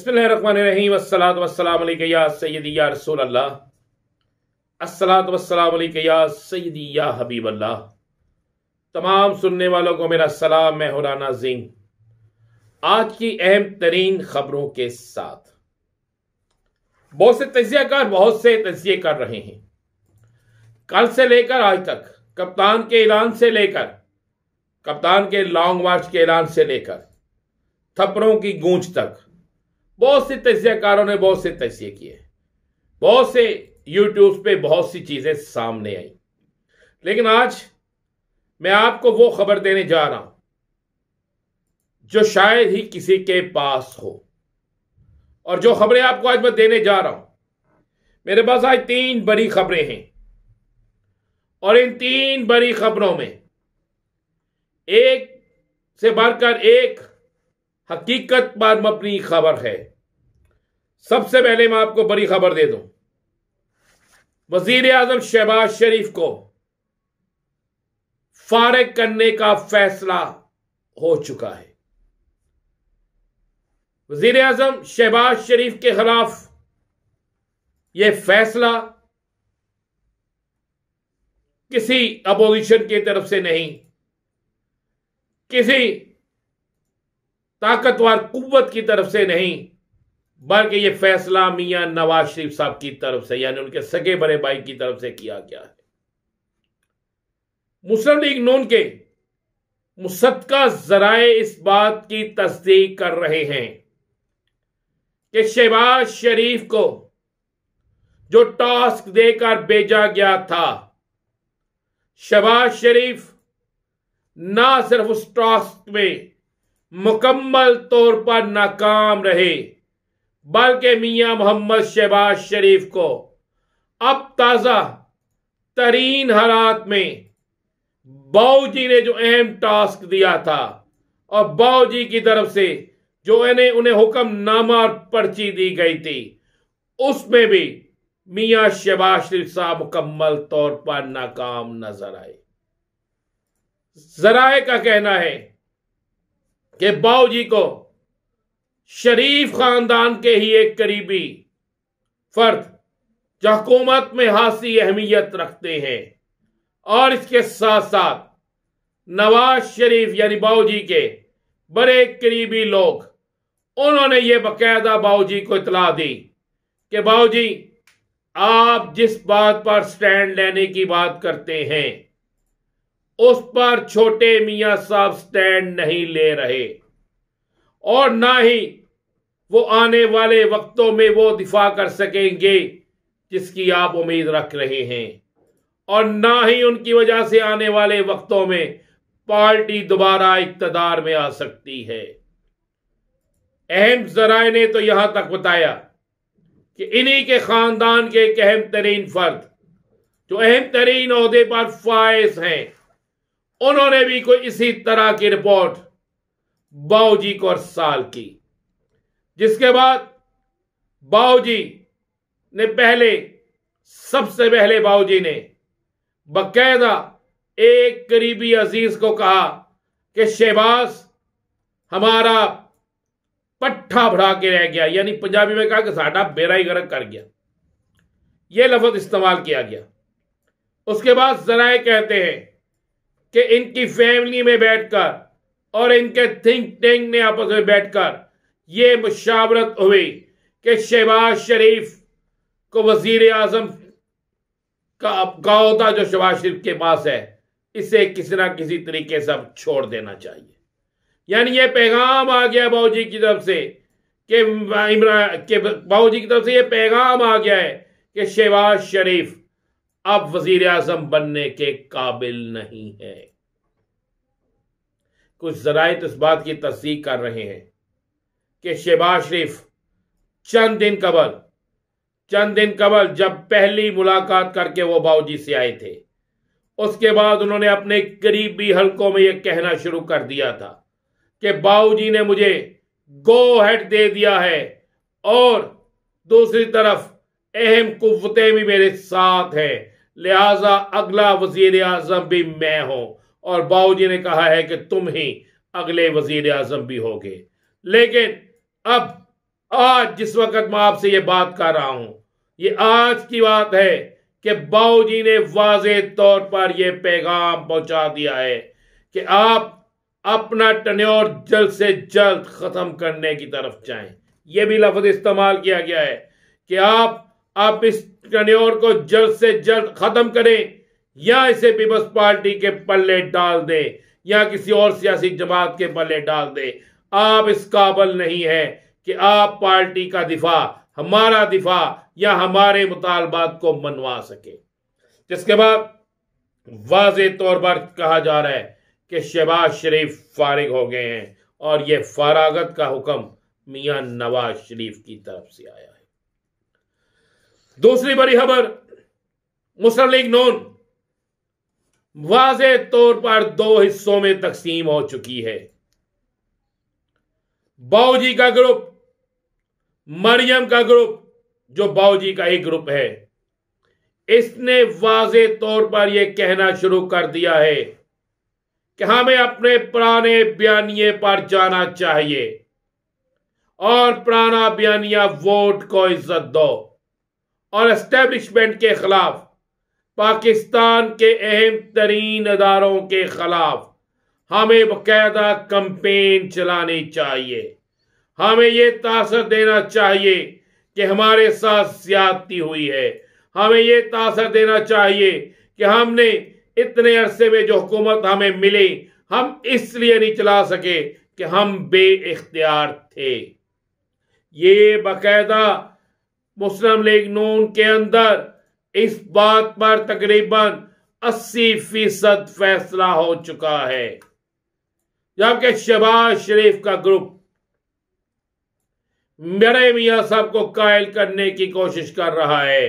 हबीबल्ला तमाम सुनने वालों को मेरा सलाम मैं हुराना जिंग आज की अहम तरीन खबरों के साथ बहुत से तजियाकार बहुत से तजिए कर रहे हैं कल से लेकर आज तक कप्तान के ऐलान से लेकर कप्तान के लॉन्ग मार्च के ऐलान से लेकर थप्पड़ों की गूंज तक बहुत से तजियाकारों ने बहुत से तजिए किए बहुत से यूट्यूब पे बहुत सी चीज़ें सामने आई लेकिन आज मैं आपको वो खबर देने जा रहा हूं जो शायद ही किसी के पास हो और जो खबरें आपको आज मैं देने जा रहा हूं मेरे पास आज तीन बड़ी खबरें हैं और इन तीन बड़ी खबरों में एक से बढ़कर एक हकीकत पर मबनी खबर है सबसे पहले मैं आपको बड़ी खबर दे दूं वजीर आजम शहबाज शरीफ को फारग करने का फैसला हो चुका है वजीर आजम शहबाज शरीफ के खिलाफ यह फैसला किसी अपोजिशन की तरफ से नहीं किसी ताकतवर कुत की तरफ से नहीं बल्कि यह फैसला मिया नवाज शरीफ साहब की तरफ से यानी उनके सगे बड़े भाई की तरफ से किया गया है मुस्लिम लीग नून के मुसदका जराए इस बात की तस्दीक कर रहे हैं कि शहबाज शरीफ को जो टास्क देकर भेजा गया था शहबाज शरीफ ना सिर्फ उस टास्क में मुकम्मल तौर पर नाकाम रहे बल्कि मियाँ मोहम्मद शहबाज शरीफ को अब ताज़ा तरीन हालात में बाऊ जी ने जो अहम टास्क दिया था और बाऊ जी की तरफ से जो इन्हें उन्हें हुक्मनामा और पर्ची दी गई थी उसमें भी मियाँ शहबाज शरीफ साहब मुकम्मल तौर पर नाकाम नजर आए जराए का कहना है कि बाऊ जी को शरीफ खानदान के ही एक करीबी फर्द जो हकूमत में हासी अहमियत रखते हैं और इसके साथ साथ नवाज शरीफ यानी बाऊ जी के बड़े करीबी लोग उन्होंने ये बकायदा बाऊ जी को इतला दी कि बाऊ जी आप जिस बात पर स्टैंड लेने की बात करते हैं उस पर छोटे मियां साहब स्टैंड नहीं ले रहे और ना ही वो आने वाले वक्तों में वो दिफा कर सकेंगे जिसकी आप उम्मीद रख रहे हैं और ना ही उनकी वजह से आने वाले वक्तों में पार्टी दोबारा इकतदार में आ सकती है अहम जराए ने तो यहां तक बताया कि इन्हीं के खानदान के एक अहम तरीन फर्द जो अहम तरीन अहदे पर फायज हैं उन्होंने भी कोई इसी तरह की रिपोर्ट बाऊजी को और साल की जिसके बाद बाऊजी ने पहले सबसे पहले बाऊजी ने बकायदा एक करीबी अजीज को कहा कि शहबाज हमारा पट्ठा भरा के रह गया यानी पंजाबी में कहा कि साडा बेरा ही गर्क कर गया यह लफ्ज इस्तेमाल किया गया उसके बाद जराए कहते हैं कि इनकी फैमिली में बैठकर और इनके थिंक टैंक ने आपस में बैठकर ये मुशावरत हुई कि शहबाज शरीफ को वजीर आजम का गावदा जो शहबाज शरीफ के पास है इसे किसी ना किसी तरीके से अब छोड़ देना चाहिए यानी यह पैगाम आ गया बाबू जी की तरफ से इमरान के बाबू जी की तरफ से यह पैगाम आ गया है कि शहबाज शरीफ अब वजीर आजम बनने के काबिल नहीं है कुछ जरायत इस बात की तस्दीक कर रहे हैं कि शहबाज शरीफ चंद दिन कबल चंद दिन कबल जब पहली मुलाकात करके वो बाबूजी से आए थे उसके बाद उन्होंने अपने करीबी हलकों में यह कहना शुरू कर दिया था कि बाबूजी ने मुझे गो हेड दे दिया है और दूसरी तरफ अहम कुतें भी मेरे साथ हैं लिहाजा अगला वजीर आजम भी मैं हूं और बाबू जी ने कहा है कि तुम ही अगले वजीर आजम भी होगे लेकिन अब आज जिस वक्त मैं आपसे ये बात कर रहा हूं ये आज की बात है कि बाबू जी ने वाज तौर पर यह पैगाम पहुंचा दिया है कि आप अपना टन्योर जल्द से जल्द खत्म करने की तरफ जाएं यह भी लफ्ज इस्तेमाल किया गया है कि आप आप इस टन्योर को जल्द से जल्द खत्म करें या इसे पीपल्स पार्टी के पल्ले डाल दें या किसी और सियासी जमात के पल्ले डाल दें आप इस काबल नहीं है कि आप पार्टी का दिफा हमारा दिफा या हमारे मुतालबात को मनवा सके जिसके बाद वाज तौर पर कहा जा रहा है कि शहबाज शरीफ फारिग हो गए हैं और ये फारागत का हुक्म मियां नवाज शरीफ की तरफ से आया है दूसरी बड़ी खबर मुस्लिम लीग नोन वाज तौर पर दो हिस्सों में तकसीम हो चुकी है बाऊजी का ग्रुप मरियम का ग्रुप जो बाऊजी का ही ग्रुप है इसने वाज तौर पर यह कहना शुरू कर दिया है कि हमें अपने पुराने बयानिए पर जाना चाहिए और पुराना बयानिया वोट को इज्जत दो और एस्टेब्लिशमेंट के खिलाफ पाकिस्तान के अहम तरीन अदारों के खिलाफ हमें बाकायदा कंपेन चलानी चाहिए हमें ये तासर देना चाहिए कि हमारे साथ ज्यादती हुई है हमें ये तासर देना चाहिए कि हमने इतने अरसे में जो हुकूमत हमें मिली हम इसलिए नहीं चला सके कि हम बे थे ये बाकायदा मुस्लिम लीग नून के अंदर इस बात पर तकरीबन 80 फीसद फैसला हो चुका है जबकि शहबाज शरीफ का ग्रुप मेरे मियाँ साहब को कायल करने की कोशिश कर रहा है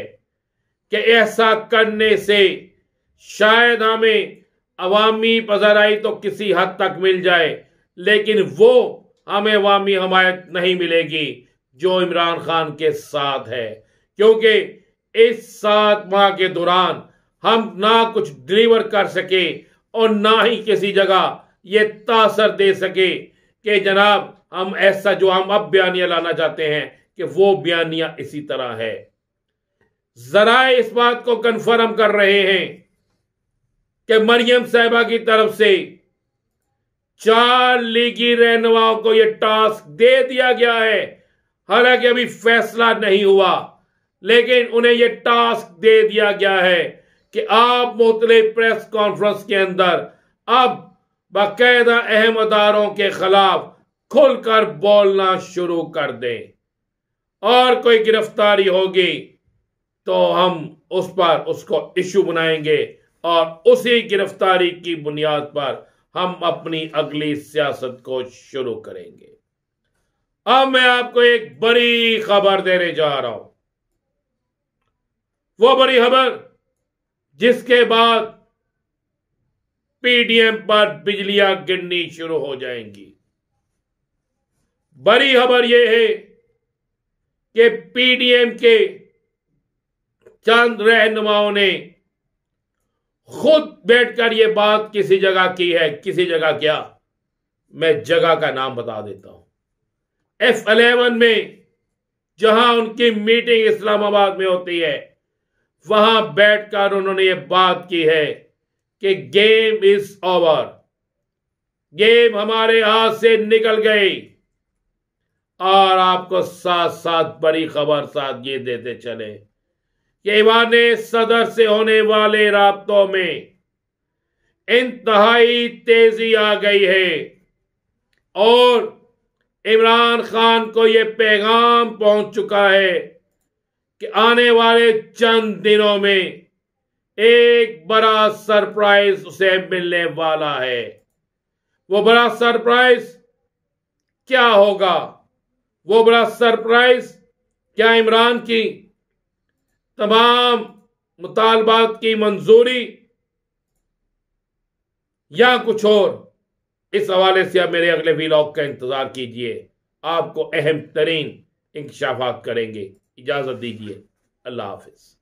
कि ऐसा करने से शायद हमें अवामी पजराई तो किसी हद तक मिल जाए लेकिन वो हमें अवामी हमायत नहीं मिलेगी जो इमरान खान के साथ है क्योंकि इस सात माह के दौरान हम ना कुछ डिलीवर कर सके और ना ही किसी जगह ये तासर दे सके कि जनाब हम ऐसा जो हम अब बयानिया लाना चाहते हैं कि वो बयानिया इसी तरह है जरा इस बात को कंफर्म कर रहे हैं कि मरियम साहबा की तरफ से चार लीगी रहनुमाओं को यह टास्क दे दिया गया है हालांकि अभी फैसला नहीं हुआ लेकिन उन्हें यह टास्क दे दिया गया है कि आप मुतल प्रेस कॉन्फ्रेंस के अंदर अब बाकायदा अहम अदारों के खिलाफ खुलकर बोलना शुरू कर दें और कोई गिरफ्तारी होगी तो हम उस पर उसको इशू बनाएंगे और उसी गिरफ्तारी की बुनियाद पर हम अपनी अगली सियासत को शुरू करेंगे अब मैं आपको एक बड़ी खबर देने जा रहा हूं वो बड़ी खबर जिसके बाद पीडीएम पर बिजलियां गिरनी शुरू हो जाएंगी बड़ी खबर यह है कि पीडीएम के चंद रहनुमाओं ने खुद बैठकर यह बात किसी जगह की है किसी जगह क्या मैं जगह का नाम बता देता हूं एस अलेवन में जहां उनकी मीटिंग इस्लामाबाद में होती है वहां बैठकर उन्होंने ये बात की है कि गेम इज ओवर गेम हमारे हाथ से निकल गई और आपको साथ साथ बड़ी खबर साथ ये देते चले कि इवाने सदर से होने वाले राबतों में इंतहाई तेजी आ गई है और इमरान खान को यह पैगाम पहुंच चुका है कि आने वाले चंद दिनों में एक बड़ा सरप्राइज उसे मिलने वाला है वो बड़ा सरप्राइज क्या होगा वो बड़ा सरप्राइज क्या इमरान की तमाम मुतालबात की मंजूरी या कुछ और इस हवाले से आप मेरे अगले व्लॉग का इंतज़ार कीजिए आपको अहम तरीन इंकशाफात करेंगे इजाज़त दीजिए अल्लाह हाफिज़